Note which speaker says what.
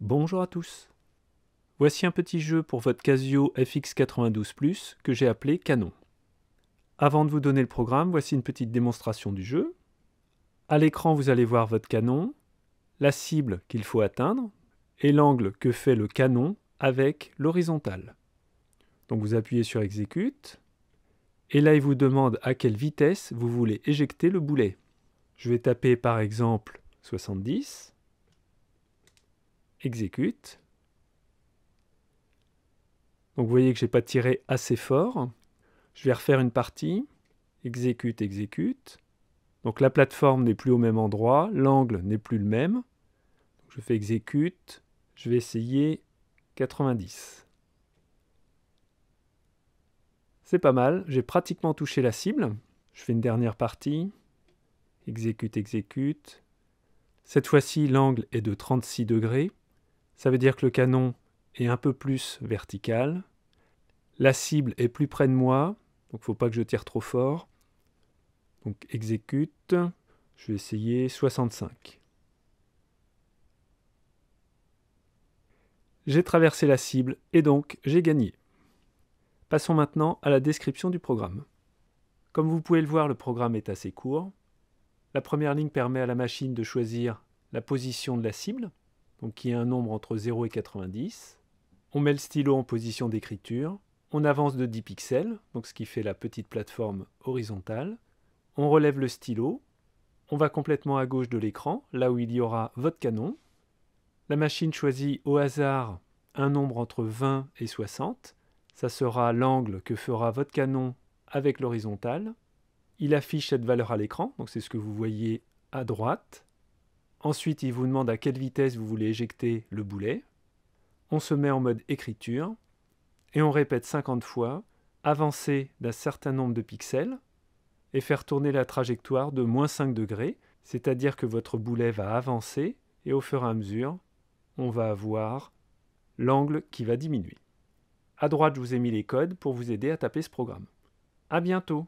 Speaker 1: Bonjour à tous. Voici un petit jeu pour votre Casio FX92 que j'ai appelé Canon. Avant de vous donner le programme, voici une petite démonstration du jeu. À l'écran, vous allez voir votre canon, la cible qu'il faut atteindre et l'angle que fait le canon avec l'horizontale. Donc vous appuyez sur exécute et là il vous demande à quelle vitesse vous voulez éjecter le boulet. Je vais taper par exemple 70 exécute. Donc vous voyez que je n'ai pas tiré assez fort. Je vais refaire une partie. Exécute, exécute. Donc la plateforme n'est plus au même endroit, l'angle n'est plus le même. Je fais exécute, je vais essayer 90. C'est pas mal, j'ai pratiquement touché la cible. Je fais une dernière partie. Exécute, exécute. Cette fois-ci, l'angle est de 36 degrés. Ça veut dire que le canon est un peu plus vertical. La cible est plus près de moi, donc faut pas que je tire trop fort. Donc exécute. Je vais essayer 65. J'ai traversé la cible et donc j'ai gagné. Passons maintenant à la description du programme. Comme vous pouvez le voir, le programme est assez court. La première ligne permet à la machine de choisir la position de la cible donc qui est un nombre entre 0 et 90. On met le stylo en position d'écriture, on avance de 10 pixels, donc ce qui fait la petite plateforme horizontale. On relève le stylo, on va complètement à gauche de l'écran, là où il y aura votre canon. La machine choisit au hasard un nombre entre 20 et 60. Ça sera l'angle que fera votre canon avec l'horizontale. Il affiche cette valeur à l'écran, donc c'est ce que vous voyez à droite. Ensuite, il vous demande à quelle vitesse vous voulez éjecter le boulet. On se met en mode écriture et on répète 50 fois avancer d'un certain nombre de pixels et faire tourner la trajectoire de moins 5 degrés, c'est-à-dire que votre boulet va avancer et au fur et à mesure, on va avoir l'angle qui va diminuer. À droite, je vous ai mis les codes pour vous aider à taper ce programme. À bientôt